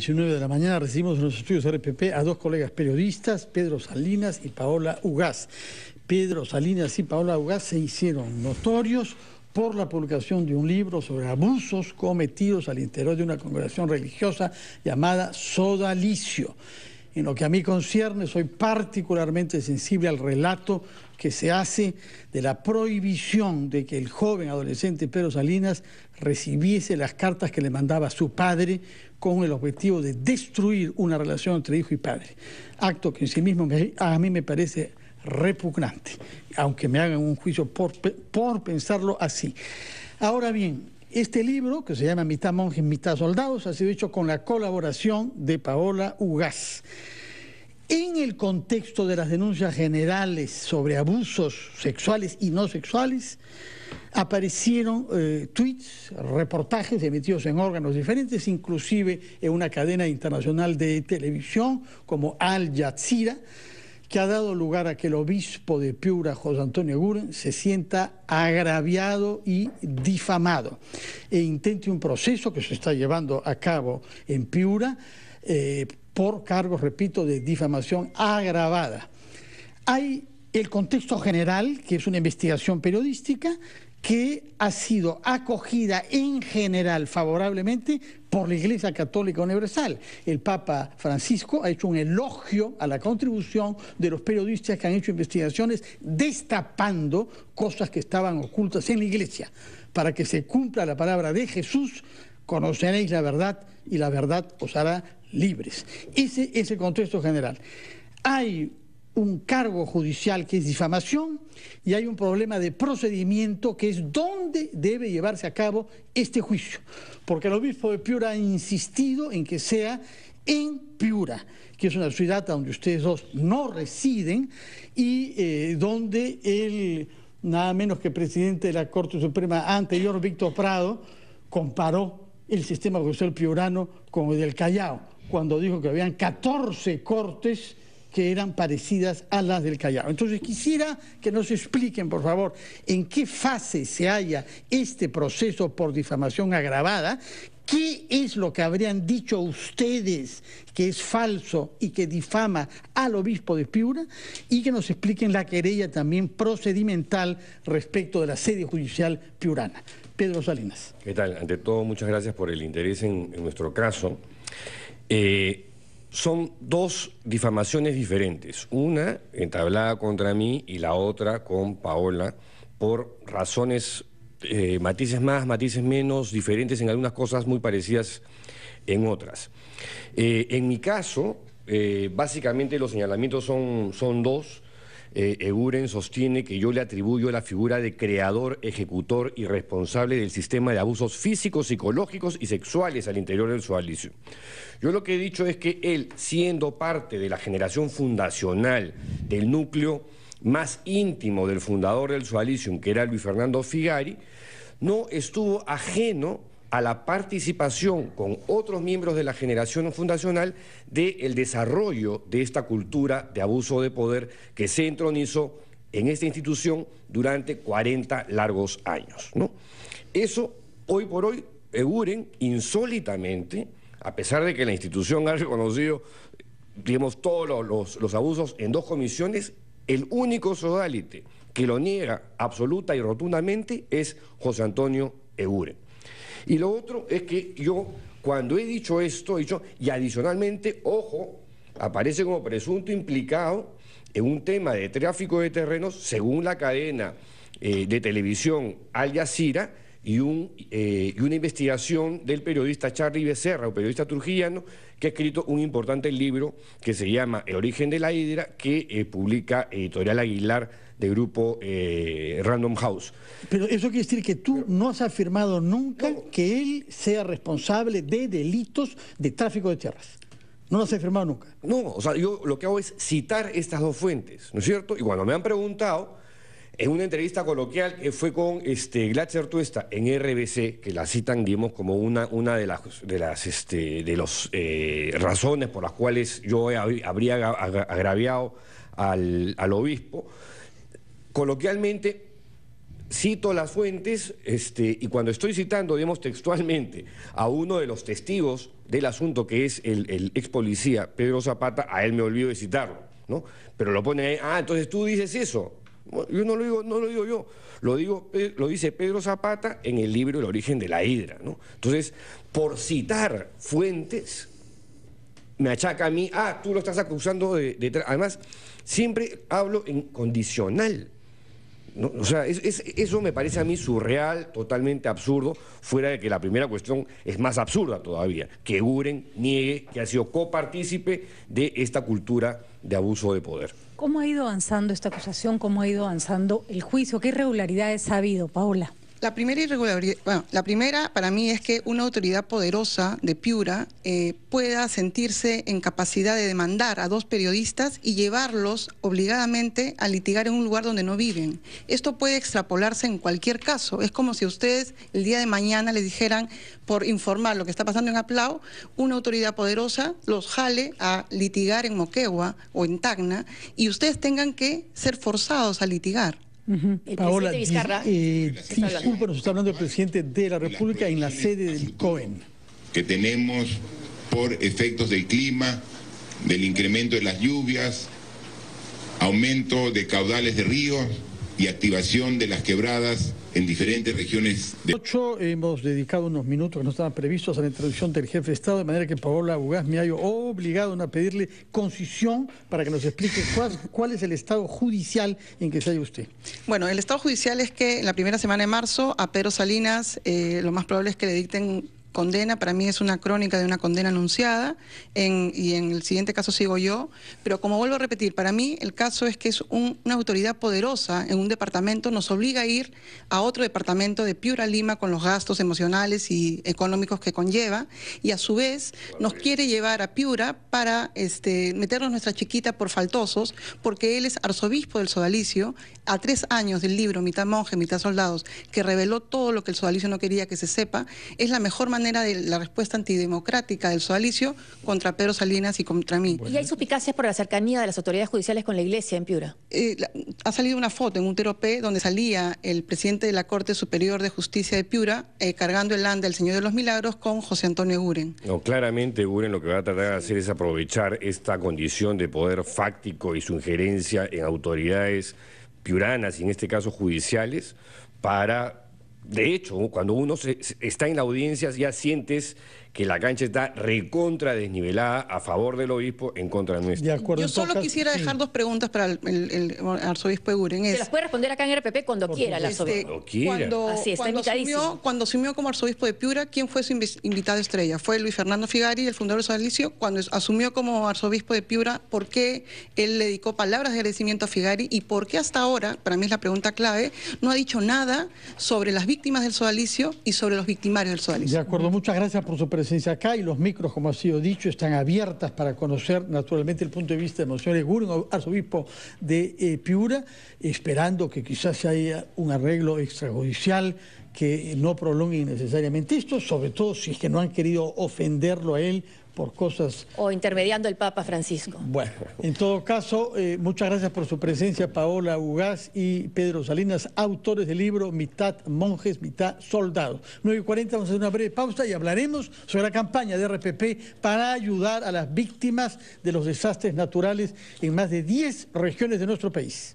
19 de la mañana recibimos en los estudios RPP a dos colegas periodistas, Pedro Salinas y Paola Ugaz. Pedro Salinas y Paola Ugaz se hicieron notorios por la publicación de un libro sobre abusos cometidos al interior de una congregación religiosa llamada Sodalicio. En lo que a mí concierne, soy particularmente sensible al relato que se hace de la prohibición de que el joven adolescente Pedro Salinas recibiese las cartas que le mandaba su padre con el objetivo de destruir una relación entre hijo y padre. Acto que en sí mismo a mí me parece repugnante, aunque me hagan un juicio por, por pensarlo así. Ahora bien, este libro, que se llama Mitad Monje, mitad soldados, ha sido hecho con la colaboración de Paola Ugaz. En el contexto de las denuncias generales sobre abusos sexuales y no sexuales, aparecieron eh, tweets, reportajes emitidos en órganos diferentes, inclusive en una cadena internacional de televisión como Al Jazeera, que ha dado lugar a que el obispo de Piura, José Antonio Guren, se sienta agraviado y difamado e intente un proceso que se está llevando a cabo en Piura eh, por cargos, repito, de difamación agravada. Hay el contexto general, que es una investigación periodística, que ha sido acogida en general favorablemente por la Iglesia Católica Universal. El Papa Francisco ha hecho un elogio a la contribución de los periodistas que han hecho investigaciones destapando cosas que estaban ocultas en la Iglesia. Para que se cumpla la palabra de Jesús, conoceréis la verdad y la verdad os hará libres. Ese es el contexto general. Hay un cargo judicial que es difamación y hay un problema de procedimiento que es dónde debe llevarse a cabo este juicio, porque el obispo de Piura ha insistido en que sea en Piura, que es una ciudad donde ustedes dos no residen y eh, donde el nada menos que presidente de la Corte Suprema anterior, Víctor Prado, comparó el sistema judicial piurano con el del Callao, cuando dijo que habían 14 cortes que eran parecidas a las del Callao. Entonces quisiera que nos expliquen, por favor, en qué fase se halla este proceso por difamación agravada, ¿Qué es lo que habrían dicho ustedes que es falso y que difama al obispo de Piura? Y que nos expliquen la querella también procedimental respecto de la sede judicial piurana. Pedro Salinas. ¿Qué tal? Ante todo, muchas gracias por el interés en, nuestro caso. Eh, son dos difamaciones diferentes, una entablada contra mí y la otra con Paola por razones, eh, matices más, matices menos, diferentes en algunas cosas, muy parecidas en otras. Eh, en mi caso, eh, básicamente los señalamientos son, son dos. Eguren eh, sostiene que yo le atribuyo la figura de creador, ejecutor y responsable del sistema de abusos físicos, psicológicos y sexuales al interior del sualicio Yo lo que he dicho es que él, siendo parte de la generación fundacional del núcleo más íntimo del fundador del sualicio que era Luis Fernando Figari, no estuvo ajeno a la participación con otros miembros de la generación fundacional del desarrollo de esta cultura de abuso de poder que se entronizó en esta institución durante 40 largos años. ¿no? Eso, hoy por hoy, Eguren, insólitamente, a pesar de que la institución ha reconocido todos los, los, abusos en dos comisiones, el único sodalite que lo niega absoluta y rotundamente es José Antonio Eguren. Y lo otro es que yo, cuando he dicho esto, he dicho, y adicionalmente, ojo, aparece como presunto implicado en un tema de tráfico de terrenos, según la cadena eh, de televisión Al Jazeera, y, un, eh, una investigación del periodista Charlie Becerra, un periodista turgiano, que ha escrito un importante libro que se llama El origen de la hidra, que eh, publica Editorial Aguilar de grupo eh, Random House. Pero eso quiere decir que tú no has afirmado nunca que él sea responsable de delitos de tráfico de tierras. No lo has afirmado nunca. No, o sea, yo lo que hago es citar estas dos fuentes, ¿no es cierto? Y cuando me han preguntado, en una entrevista coloquial que fue con este, Tuesta en RBC, que la citan, digamos, como una, una de las, de las este, de los, eh, razones por las cuales yo habría agraviado al, obispo, coloquialmente cito las fuentes este, y cuando estoy citando, digamos textualmente, a uno de los testigos del asunto que es el, ex policía Pedro Zapata, a él me olvido de citarlo, ¿no? Pero lo pone ahí, ah, entonces tú dices eso. Yo no lo digo, no lo digo yo, lo, digo, eh, lo dice Pedro Zapata en el libro El origen de la hidra. ¿no? Entonces, por citar fuentes, me achaca a mí, ah, tú lo estás acusando de... de además, siempre hablo en condicional. No, o sea, eso me parece a mí surreal, totalmente absurdo, fuera de que la primera cuestión es más absurda todavía, que Uren niegue que ha sido copartícipe de esta cultura de abuso de poder. ¿Cómo ha ido avanzando esta acusación? ¿Cómo ha ido avanzando el juicio? ¿Qué irregularidades ha habido, Paola? La primera la primera para mí es que una autoridad poderosa de Piura eh, pueda sentirse en capacidad de demandar a dos periodistas y llevarlos obligadamente a litigar en un lugar donde no viven. Esto puede extrapolarse en cualquier caso. Es como si ustedes el día de mañana les dijeran, por informar lo que está pasando en Aplau, una autoridad poderosa los jale a litigar en Moquegua o en Tacna y ustedes tengan que ser forzados a litigar. Paola, eh, disculpa, nos está hablando el presidente de la República en la sede del COEN. Que tenemos por efectos del clima, del incremento de las lluvias, aumento de caudales de ríos, y activación de las quebradas en diferentes regiones. De... Ocho, hemos dedicado unos minutos que no estaban previstos a la introducción del jefe de Estado, de manera que Paola Ugaz me ha obligado a pedirle concisión para que nos explique cuál, es el estado judicial en que se halla usted. Bueno, el estado judicial es que en la primera semana de marzo a Pedro Salinas eh, lo más probable es que le dicten condena para mí es una crónica de una condena anunciada y en el siguiente caso sigo yo, pero como vuelvo a repetir, para mí el caso es que es una autoridad poderosa en un departamento, nos obliga a ir a otro departamento de Piura Lima con los gastos emocionales y económicos que conlleva y a su vez nos quiere llevar a Piura para este, meternos nuestra chiquita por faltosos porque él es arzobispo del Sodalicio a tres años del libro Mitad monje, mitad soldados, que reveló todo lo que el Sodalicio no quería que se sepa, es la mejor manera era de la respuesta antidemocrática del sodalicio contra Pedro Salinas y contra mí. ¿Y hay suspicacias por la cercanía de las autoridades judiciales con la iglesia en Piura? Eh, ha salido una foto en un teropé donde salía el presidente de la Corte Superior de Justicia de Piura eh, cargando el anda del Señor de los Milagros con José Antonio Guren. No, claramente Guren lo que va a tratar de hacer es aprovechar esta condición de poder fáctico y su injerencia en autoridades piuranas y en este caso judiciales para de hecho, cuando uno está en la audiencia ya sientes que la cancha está recontra desnivelada a favor del obispo, en contra nuestra. De acuerdo, Yo solo quisiera dejar dos preguntas para el, arzobispo de Guren. Se las puede responder acá en RPP cuando quiera, la Cuando quiera. Cuando, asumió, como arzobispo de Piura, ¿quién fue su invitado estrella? Fue Luis Fernando Figari, el fundador del Sodalicio? Cuando asumió como arzobispo de Piura, ¿por qué él le dedicó palabras de agradecimiento a Figari? ¿Y por qué hasta ahora, para mí es la pregunta clave, no ha dicho nada sobre las víctimas del sodalicio y sobre los victimarios del sodalicio? De acuerdo, muchas gracias por su presencia acá y los micros, como ha sido dicho, están abiertas para conocer naturalmente el punto de vista de Monseñor Guren, arzobispo de eh, Piura, esperando que quizás haya un arreglo extrajudicial que no prolongue innecesariamente esto, sobre todo si es que no han querido ofenderlo a él por cosas... O intermediando el Papa Francisco. Bueno, en todo caso, eh, muchas gracias por su presencia, Paola Ugaz y Pedro Salinas, autores del libro Mitad Monjes, Mitad Soldados. 9 y 40, vamos a hacer una breve pausa y hablaremos sobre la campaña de RPP para ayudar a las víctimas de los desastres naturales en más de 10 regiones de nuestro país.